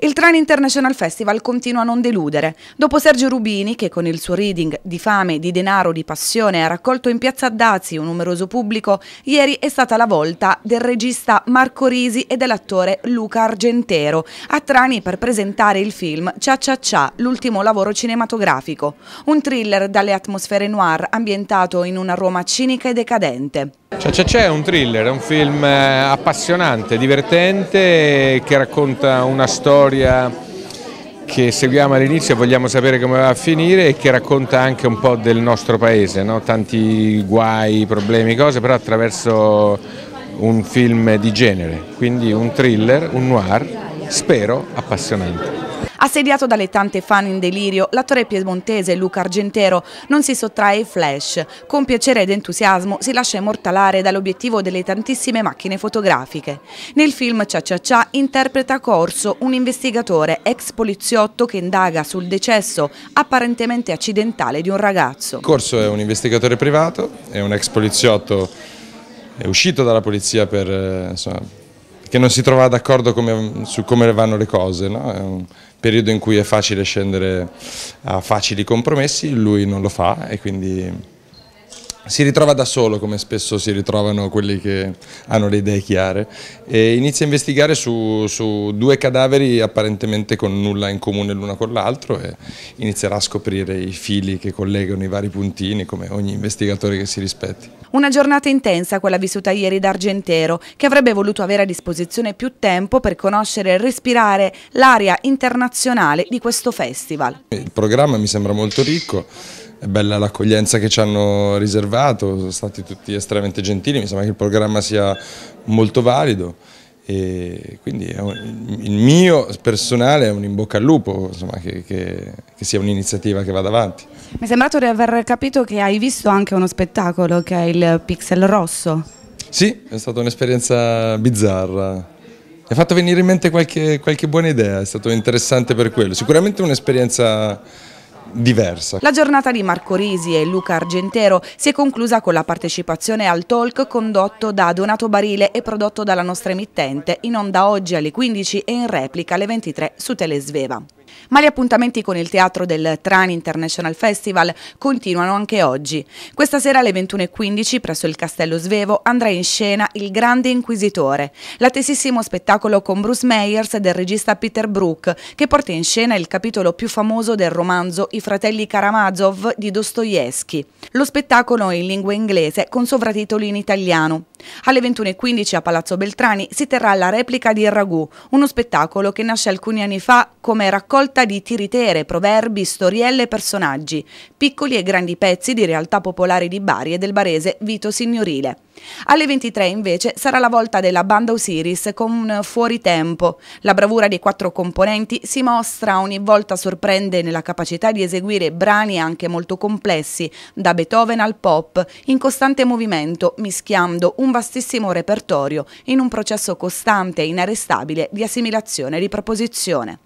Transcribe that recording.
Il Trani International Festival continua a non deludere. Dopo Sergio Rubini, che con il suo reading di fame, di denaro, di passione ha raccolto in piazza Dazi un numeroso pubblico, ieri è stata la volta del regista Marco Risi e dell'attore Luca Argentero a Trani per presentare il film Cia Cia Cia, l'ultimo lavoro cinematografico. Un thriller dalle atmosfere noir ambientato in una Roma cinica e decadente. Cioè, c'è c'è è un thriller, è un film eh, appassionante, divertente, che racconta una storia che seguiamo all'inizio e vogliamo sapere come va a finire e che racconta anche un po' del nostro paese, no? tanti guai, problemi, cose, però attraverso un film di genere, quindi un thriller, un noir, spero appassionante. Assediato dalle tante fan in delirio, l'attore piemontese Luca Argentero non si sottrae ai flash. Con piacere ed entusiasmo si lascia immortalare dall'obiettivo delle tantissime macchine fotografiche. Nel film Cia Cia Cia interpreta Corso, un investigatore ex poliziotto che indaga sul decesso apparentemente accidentale di un ragazzo. Corso è un investigatore privato, è un ex poliziotto è uscito dalla polizia per eh, insomma, che non si trova d'accordo su come vanno le cose, no? è un periodo in cui è facile scendere a facili compromessi, lui non lo fa e quindi si ritrova da solo come spesso si ritrovano quelli che hanno le idee chiare e inizia a investigare su, su due cadaveri apparentemente con nulla in comune l'uno con l'altro e inizierà a scoprire i fili che collegano i vari puntini come ogni investigatore che si rispetti. Una giornata intensa quella vissuta ieri da Argentero che avrebbe voluto avere a disposizione più tempo per conoscere e respirare l'area internazionale di questo festival. Il programma mi sembra molto ricco è bella l'accoglienza che ci hanno riservato, sono stati tutti estremamente gentili, mi sembra che il programma sia molto valido e quindi il mio personale è un in bocca al lupo, insomma, che, che, che sia un'iniziativa che vada avanti. Mi è sembrato di aver capito che hai visto anche uno spettacolo che è il Pixel Rosso. Sì, è stata un'esperienza bizzarra. Mi ha fatto venire in mente qualche, qualche buona idea, è stato interessante per quello. Sicuramente un'esperienza diversa. La giornata di Marco Risi e Luca Argentero si è conclusa con la partecipazione al talk condotto da Donato Barile e prodotto dalla nostra emittente in onda oggi alle 15 e in replica alle 23 su Telesveva. Ma gli appuntamenti con il teatro del Trani International Festival continuano anche oggi. Questa sera alle 21.15 presso il Castello Svevo andrà in scena Il Grande Inquisitore, l'attesissimo spettacolo con Bruce Meyers del regista Peter Brook, che porta in scena il capitolo più famoso del romanzo I fratelli Karamazov di Dostoevsky. Lo spettacolo è in lingua inglese con sovratitoli in italiano. Alle 21.15 a Palazzo Beltrani si terrà la replica di Il Ragù, uno spettacolo che nasce alcuni anni fa come raccolta di tiritere, proverbi, storielle e personaggi, piccoli e grandi pezzi di realtà popolari di Bari e del barese Vito Signorile. Alle 23 invece sarà la volta della banda Osiris con Fuori Tempo. La bravura dei quattro componenti si mostra ogni volta sorprende nella capacità di eseguire brani anche molto complessi, da Beethoven al pop, in costante movimento, mischiando un vastissimo repertorio in un processo costante e inarrestabile di assimilazione e riproposizione.